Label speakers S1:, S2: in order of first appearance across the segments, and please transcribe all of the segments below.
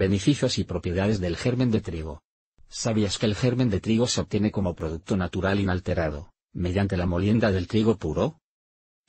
S1: Beneficios y propiedades del germen de trigo. ¿Sabías que el germen de trigo se obtiene como producto natural inalterado, mediante la molienda del trigo puro?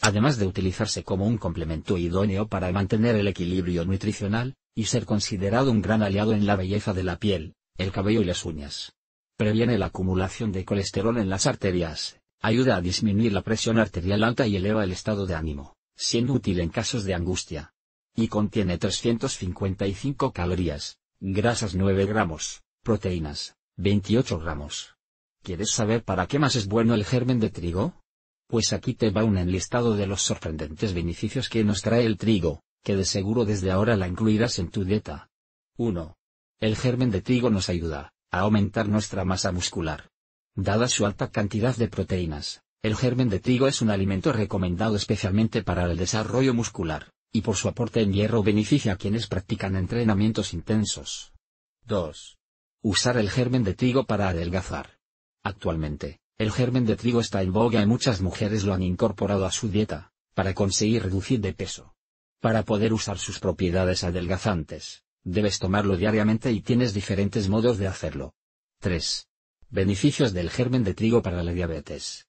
S1: Además de utilizarse como un complemento idóneo para mantener el equilibrio nutricional, y ser considerado un gran aliado en la belleza de la piel, el cabello y las uñas. Previene la acumulación de colesterol en las arterias, ayuda a disminuir la presión arterial alta y eleva el estado de ánimo, siendo útil en casos de angustia, y contiene 355 calorías, grasas 9 gramos, proteínas 28 gramos. ¿Quieres saber para qué más es bueno el germen de trigo? Pues aquí te va un enlistado de los sorprendentes beneficios que nos trae el trigo, que de seguro desde ahora la incluirás en tu dieta. 1. El germen de trigo nos ayuda a aumentar nuestra masa muscular. Dada su alta cantidad de proteínas, el germen de trigo es un alimento recomendado especialmente para el desarrollo muscular y por su aporte en hierro beneficia a quienes practican entrenamientos intensos. 2. Usar el germen de trigo para adelgazar. Actualmente, el germen de trigo está en boga y muchas mujeres lo han incorporado a su dieta, para conseguir reducir de peso. Para poder usar sus propiedades adelgazantes, debes tomarlo diariamente y tienes diferentes modos de hacerlo. 3. Beneficios del germen de trigo para la diabetes.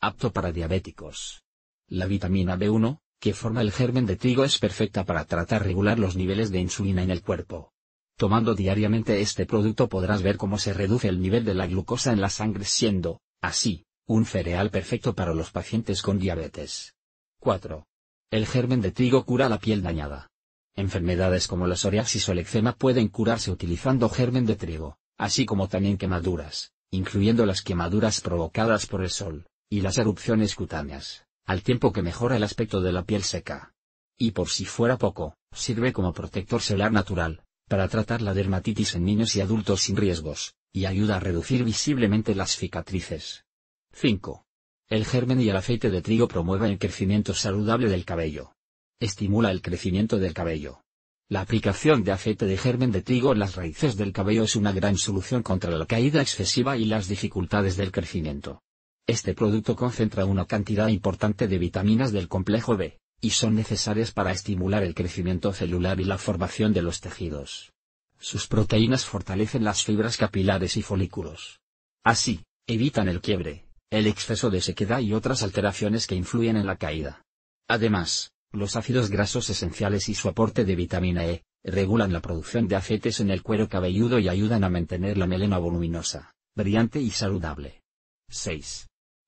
S1: Apto para diabéticos. La vitamina B1, que forma el germen de trigo es perfecta para tratar regular los niveles de insulina en el cuerpo. Tomando diariamente este producto podrás ver cómo se reduce el nivel de la glucosa en la sangre siendo, así, un cereal perfecto para los pacientes con diabetes. 4. El germen de trigo cura la piel dañada. Enfermedades como la psoriasis o el eczema pueden curarse utilizando germen de trigo, así como también quemaduras, incluyendo las quemaduras provocadas por el sol, y las erupciones cutáneas al tiempo que mejora el aspecto de la piel seca. Y por si fuera poco, sirve como protector solar natural, para tratar la dermatitis en niños y adultos sin riesgos, y ayuda a reducir visiblemente las cicatrices. 5. El germen y el aceite de trigo promueven el crecimiento saludable del cabello. Estimula el crecimiento del cabello. La aplicación de aceite de germen de trigo en las raíces del cabello es una gran solución contra la caída excesiva y las dificultades del crecimiento. Este producto concentra una cantidad importante de vitaminas del complejo B, y son necesarias para estimular el crecimiento celular y la formación de los tejidos. Sus proteínas fortalecen las fibras capilares y folículos. Así, evitan el quiebre, el exceso de sequedad y otras alteraciones que influyen en la caída. Además, los ácidos grasos esenciales y su aporte de vitamina E, regulan la producción de aceites en el cuero cabelludo y ayudan a mantener la melena voluminosa, brillante y saludable. 6.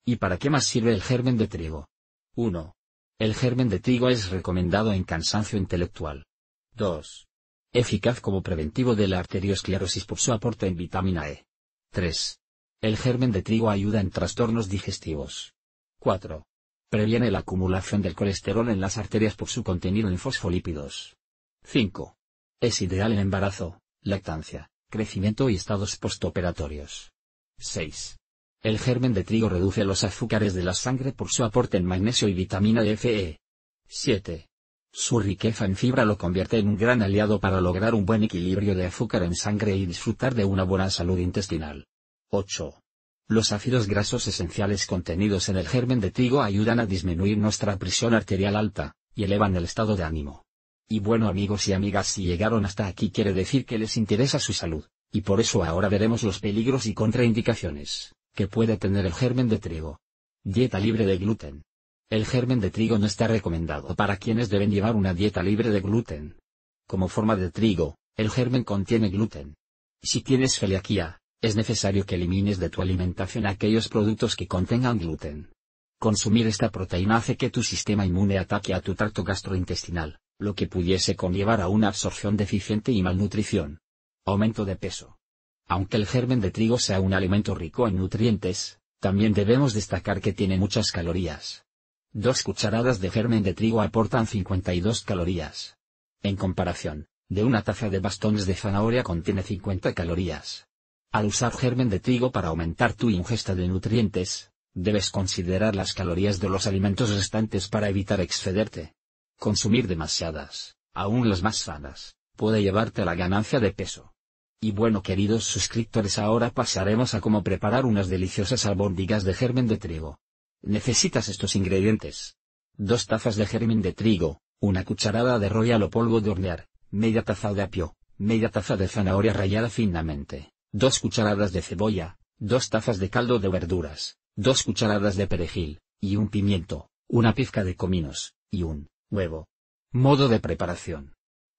S1: ¿Y para qué más sirve el germen de trigo? 1. El germen de trigo es recomendado en cansancio intelectual. 2. Eficaz como preventivo de la arteriosclerosis por su aporte en vitamina E. 3. El germen de trigo ayuda en trastornos digestivos. 4. Previene la acumulación del colesterol en las arterias por su contenido en fosfolípidos. 5. Es ideal en embarazo, lactancia, crecimiento y estados postoperatorios. 6. El germen de trigo reduce los azúcares de la sangre por su aporte en magnesio y vitamina FE. 7. E. Su riqueza en fibra lo convierte en un gran aliado para lograr un buen equilibrio de azúcar en sangre y disfrutar de una buena salud intestinal. 8. Los ácidos grasos esenciales contenidos en el germen de trigo ayudan a disminuir nuestra presión arterial alta, y elevan el estado de ánimo. Y bueno amigos y amigas si llegaron hasta aquí quiere decir que les interesa su salud, y por eso ahora veremos los peligros y contraindicaciones que puede tener el germen de trigo. Dieta libre de gluten. El germen de trigo no está recomendado para quienes deben llevar una dieta libre de gluten. Como forma de trigo, el germen contiene gluten. Si tienes celiaquía, es necesario que elimines de tu alimentación aquellos productos que contengan gluten. Consumir esta proteína hace que tu sistema inmune ataque a tu tracto gastrointestinal, lo que pudiese conllevar a una absorción deficiente y malnutrición. Aumento de peso. Aunque el germen de trigo sea un alimento rico en nutrientes, también debemos destacar que tiene muchas calorías. Dos cucharadas de germen de trigo aportan 52 calorías. En comparación, de una taza de bastones de zanahoria contiene 50 calorías. Al usar germen de trigo para aumentar tu ingesta de nutrientes, debes considerar las calorías de los alimentos restantes para evitar excederte. Consumir demasiadas, aún las más sanas, puede llevarte a la ganancia de peso. Y bueno queridos suscriptores ahora pasaremos a cómo preparar unas deliciosas albóndigas de germen de trigo. Necesitas estos ingredientes. Dos tazas de germen de trigo, una cucharada de royal o polvo de hornear, media taza de apio, media taza de zanahoria rallada finamente, dos cucharadas de cebolla, dos tazas de caldo de verduras, dos cucharadas de perejil, y un pimiento, una pizca de cominos, y un huevo. Modo de preparación.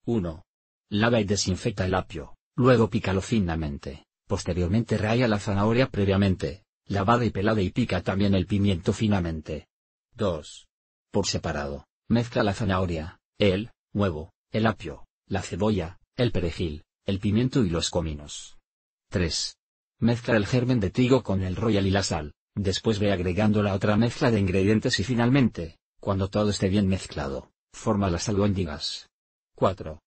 S1: 1. Lava y desinfecta el apio. Luego pícalo finamente. Posteriormente raya la zanahoria previamente, lavada y pelada y pica también el pimiento finamente. 2. Por separado, mezcla la zanahoria, el huevo, el apio, la cebolla, el perejil, el pimiento y los cominos. 3. Mezcla el germen de trigo con el royal y la sal, después ve agregando la otra mezcla de ingredientes y finalmente, cuando todo esté bien mezclado, forma las albóndigas. 4.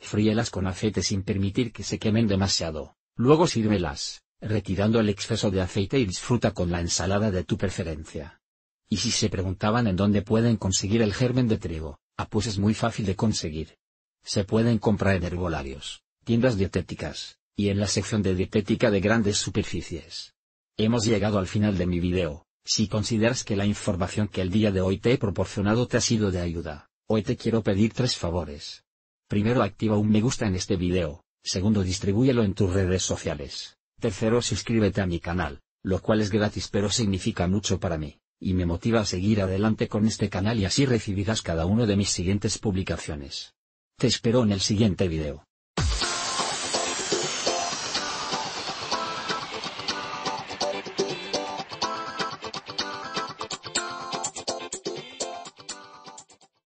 S1: Fríelas con aceite sin permitir que se quemen demasiado, luego sírvelas, retirando el exceso de aceite y disfruta con la ensalada de tu preferencia. Y si se preguntaban en dónde pueden conseguir el germen de trigo, ah pues es muy fácil de conseguir. Se pueden comprar en herbolarios, tiendas dietéticas, y en la sección de dietética de grandes superficies. Hemos llegado al final de mi video, si consideras que la información que el día de hoy te he proporcionado te ha sido de ayuda, hoy te quiero pedir tres favores. Primero activa un me gusta en este video, segundo distribúyelo en tus redes sociales, tercero suscríbete a mi canal, lo cual es gratis pero significa mucho para mí, y me motiva a seguir adelante con este canal y así recibirás cada uno de mis siguientes publicaciones. Te espero en el siguiente video.